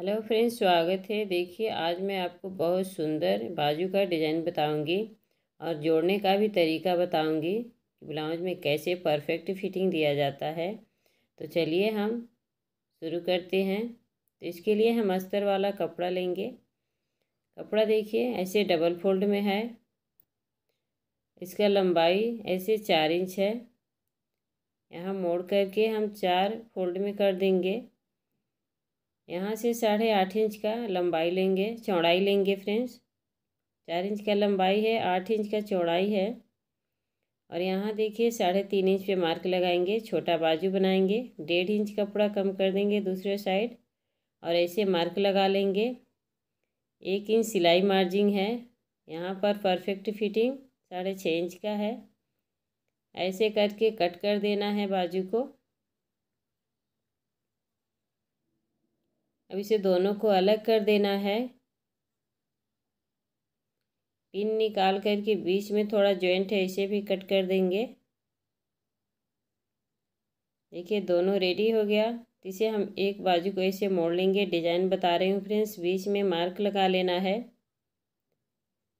hello friends स्वागत है देखिए आज मैं आपको बहुत सुंदर बाजू का डिज़ाइन बताऊंगी और जोड़ने का भी तरीका बताऊंगी कि ब्लाउज में कैसे परफेक्ट फिटिंग दिया जाता है तो चलिए हम शुरू करते हैं तो इसके लिए हम अस्तर वाला कपड़ा लेंगे कपड़ा देखिए ऐसे डबल फोल्ड में है इसका लंबाई ऐसे चार इंच है यहाँ मोड़ करके हम चार फोल्ड में कर देंगे यहाँ से साढ़े आठ इंच का लंबाई लेंगे चौड़ाई लेंगे फ्रेंड्स चार इंच का लंबाई है आठ इंच का चौड़ाई है और यहाँ देखिए साढ़े तीन इंच पे मार्क लगाएंगे छोटा बाजू बनाएंगे डेढ़ इंच कपड़ा कम कर देंगे दूसरे साइड और ऐसे मार्क लगा लेंगे एक इंच सिलाई मार्जिन है यहाँ पर परफेक्ट फिटिंग साढ़े छः इंच का है ऐसे करके कट कर देना है बाजू को अब इसे दोनों को अलग कर देना है पिन निकाल करके बीच में थोड़ा जॉइंट है इसे भी कट कर देंगे देखिए दोनों रेडी हो गया इसे हम एक बाजू को ऐसे मोड़ लेंगे डिजाइन बता रही हूँ फ्रेंड्स बीच में मार्क लगा लेना है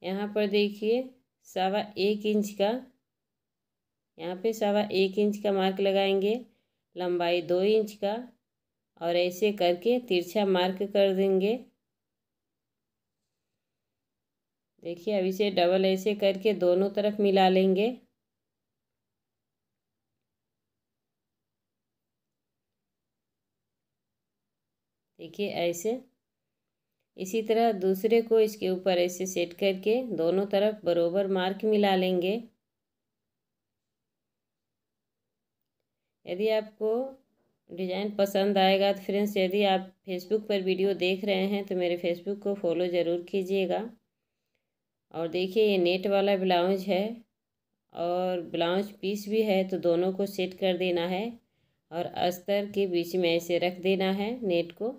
यहाँ पर देखिए सवा एक इंच का यहाँ पे सवा एक इंच का मार्क लगाएंगे लंबाई दो इंच का और ऐसे करके तिरछा मार्क कर देंगे देखिए अब इसे डबल ऐसे करके दोनों तरफ मिला लेंगे देखिए ऐसे इसी तरह दूसरे को इसके ऊपर ऐसे सेट करके दोनों तरफ बरोबर मार्क मिला लेंगे यदि आपको डिज़ाइन पसंद आएगा तो फ्रेंड्स यदि आप फेसबुक पर वीडियो देख रहे हैं तो मेरे फेसबुक को फॉलो ज़रूर कीजिएगा और देखिए ये नेट वाला ब्लाउज है और ब्लाउज पीस भी है तो दोनों को सेट कर देना है और अस्तर के बीच में ऐसे रख देना है नेट को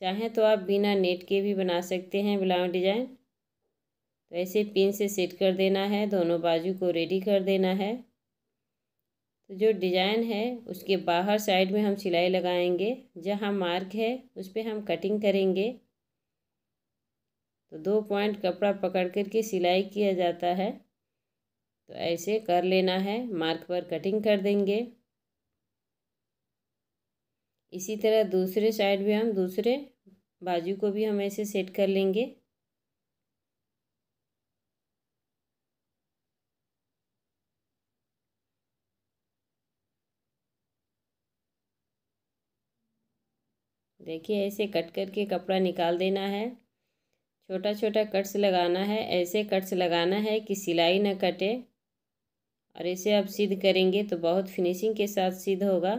चाहें तो आप बिना नेट के भी बना सकते हैं ब्लाउज डिज़ाइन तो ऐसे पिन से सेट कर देना है दोनों बाजू को रेडी कर देना है तो जो डिजाइन है उसके बाहर साइड में हम सिलाई लगाएंगे जहाँ मार्क है उस पर हम कटिंग करेंगे तो दो पॉइंट कपड़ा पकड़ कर के सिलाई किया जाता है तो ऐसे कर लेना है मार्क पर कटिंग कर देंगे इसी तरह दूसरे साइड भी हम दूसरे बाजू को भी हम ऐसे सेट कर लेंगे देखिए ऐसे कट करके कपड़ा निकाल देना है छोटा छोटा कट्स लगाना है ऐसे कट्स लगाना है कि सिलाई ना कटे और इसे अब सीध करेंगे तो बहुत फिनिशिंग के साथ सीध होगा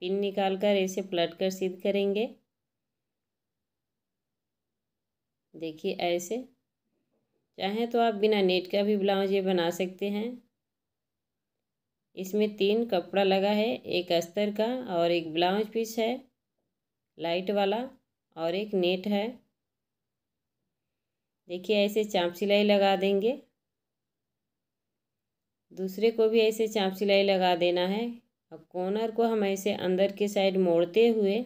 पिन निकाल कर ऐसे पलट कर सीध करेंगे देखिए ऐसे चाहें तो आप बिना नेट का भी ब्लाउज ये बना सकते हैं इसमें तीन कपड़ा लगा है एक अस्तर का और एक ब्लाउज पीस है लाइट वाला और एक नेट है देखिए ऐसे चाँप सिलाई लगा देंगे दूसरे को भी ऐसे चाँप सिलाई लगा देना है अब कॉर्नर को हम ऐसे अंदर के साइड मोड़ते हुए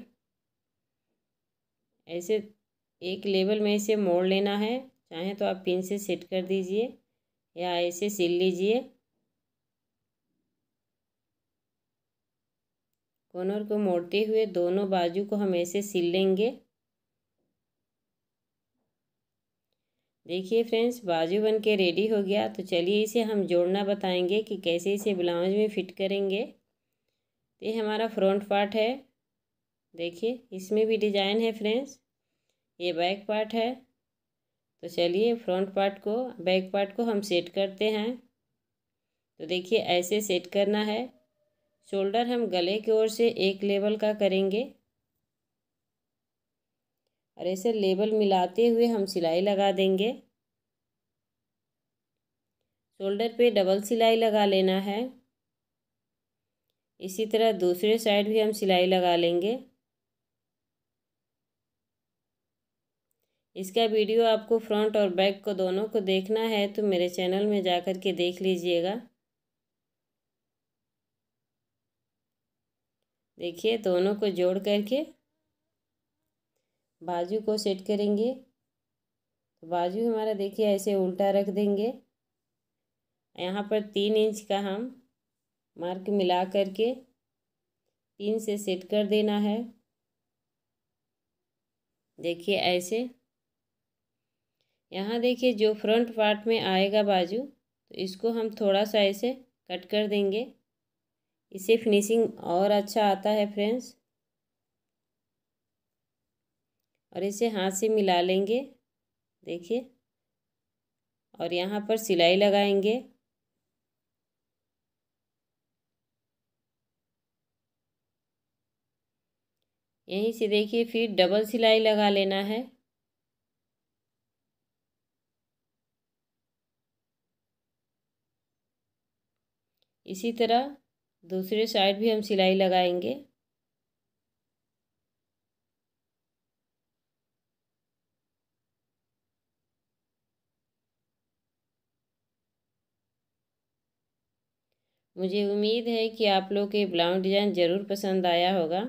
ऐसे एक लेवल में इसे मोड़ लेना है चाहे तो आप पिन से सेट कर दीजिए या ऐसे सिल लीजिए कॉर्नर को मोड़ते हुए दोनों बाजू को हम ऐसे सिल लेंगे देखिए फ्रेंड्स बाजू बन के रेडी हो गया तो चलिए इसे हम जोड़ना बताएंगे कि कैसे इसे ब्लाउज में फिट करेंगे ये हमारा फ्रंट पार्ट है देखिए इसमें भी डिजाइन है फ्रेंड्स ये बैक पार्ट है तो चलिए फ्रंट पार्ट को बैक पार्ट को हम सेट करते हैं तो देखिए ऐसे सेट करना है शोल्डर हम गले की ओर से एक लेवल का करेंगे और ऐसे लेबल मिलाते हुए हम सिलाई लगा देंगे शोल्डर पे डबल सिलाई लगा लेना है इसी तरह दूसरे साइड भी हम सिलाई लगा लेंगे इसका वीडियो आपको फ्रंट और बैक को दोनों को देखना है तो मेरे चैनल में जा कर के देख लीजिएगा देखिए दोनों को जोड़ करके बाजू को सेट करेंगे तो बाजू हमारा देखिए ऐसे उल्टा रख देंगे यहाँ पर तीन इंच का हम मार्क मिला करके तीन से सेट कर देना है देखिए ऐसे यहाँ देखिए जो फ्रंट पार्ट में आएगा बाजू तो इसको हम थोड़ा सा ऐसे कट कर देंगे इससे फिनिशिंग और अच्छा आता है फ्रेंड्स और इसे हाथ से मिला लेंगे देखिए और यहाँ पर सिलाई लगाएंगे यहीं से देखिए फिर डबल सिलाई लगा लेना है इसी तरह दूसरे साइड भी हम सिलाई लगाएंगे मुझे उम्मीद है कि आप लोग के ब्लाउज डिज़ाइन ज़रूर पसंद आया होगा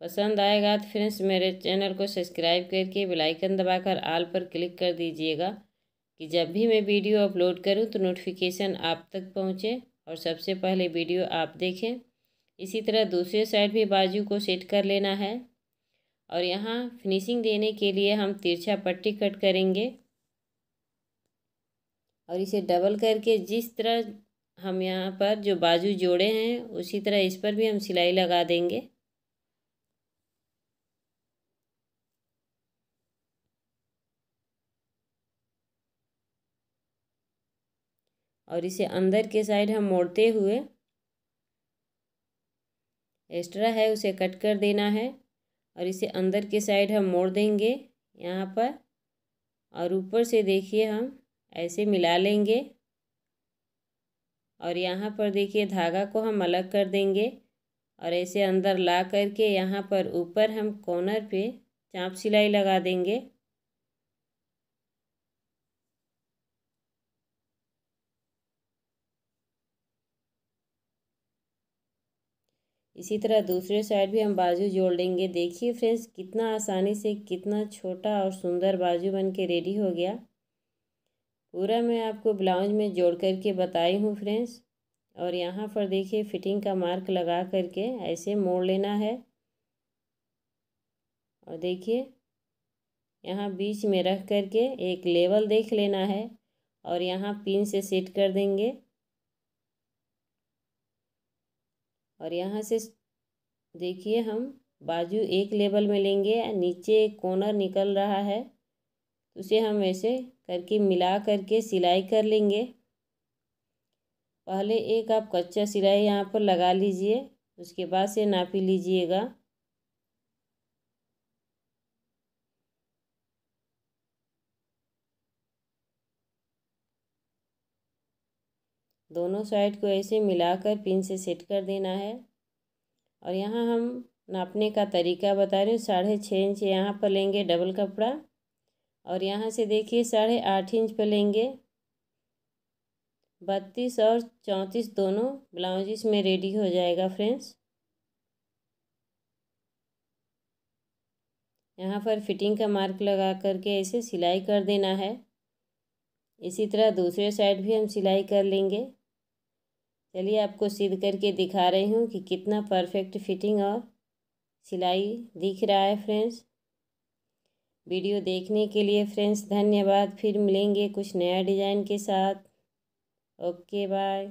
पसंद आएगा तो फ्रेंड्स मेरे चैनल को सब्सक्राइब करके बेल आइकन दबाकर आल पर क्लिक कर दीजिएगा कि जब भी मैं वीडियो अपलोड करूं तो नोटिफिकेशन आप तक पहुंचे और सबसे पहले वीडियो आप देखें इसी तरह दूसरे साइड भी बाजू को सेट कर लेना है और यहाँ फिनिशिंग देने के लिए हम तिरछा पट्टी कट करेंगे और इसे डबल करके जिस तरह हम यहाँ पर जो बाजू जोड़े हैं उसी तरह इस पर भी हम सिलाई लगा देंगे और इसे अंदर के साइड हम मोड़ते हुए एक्स्ट्रा है उसे कट कर देना है और इसे अंदर के साइड हम मोड़ देंगे यहाँ पर और ऊपर से देखिए हम ऐसे मिला लेंगे और यहाँ पर देखिए धागा को हम अलग कर देंगे और ऐसे अंदर ला करके यहाँ पर ऊपर हम कॉर्नर पे चाँप सिलाई लगा देंगे इसी तरह दूसरे साइड भी हम बाजू जोड़ लेंगे देखिए फ्रेंड्स कितना आसानी से कितना छोटा और सुंदर बाजू बन के रेडी हो गया पूरा मैं आपको ब्लाउज में जोड़ करके बताई हूँ फ्रेंड्स और यहाँ पर देखिए फिटिंग का मार्क लगा करके ऐसे मोड़ लेना है और देखिए यहाँ बीच में रख करके एक लेवल देख लेना है और यहाँ पिन से सेट कर देंगे और यहाँ से देखिए हम बाजू एक लेवल में लेंगे नीचे एक कोनर निकल रहा है उसे हम ऐसे करके मिला करके सिलाई कर लेंगे पहले एक आप कच्चा सिलाई यहाँ पर लगा लीजिए उसके बाद से नापी लीजिएगा दोनों साइड को ऐसे मिलाकर पिन से सेट कर देना है और यहाँ हम नापने का तरीका बता रही हूँ साढ़े छः इंच यहाँ पर लेंगे डबल कपड़ा और यहाँ से देखिए साढ़े आठ इंच पर लेंगे बत्तीस और चौंतीस दोनों ब्लाउज इसमें रेडी हो जाएगा फ्रेंड्स यहाँ पर फिटिंग का मार्क लगा करके ऐसे सिलाई कर देना है इसी तरह दूसरे साइड भी हम सिलाई कर लेंगे चलिए आपको सीध करके दिखा रही हूँ कि कितना परफेक्ट फिटिंग और सिलाई दिख रहा है फ्रेंड्स वीडियो देखने के लिए फ्रेंड्स धन्यवाद फिर मिलेंगे कुछ नया डिज़ाइन के साथ ओके बाय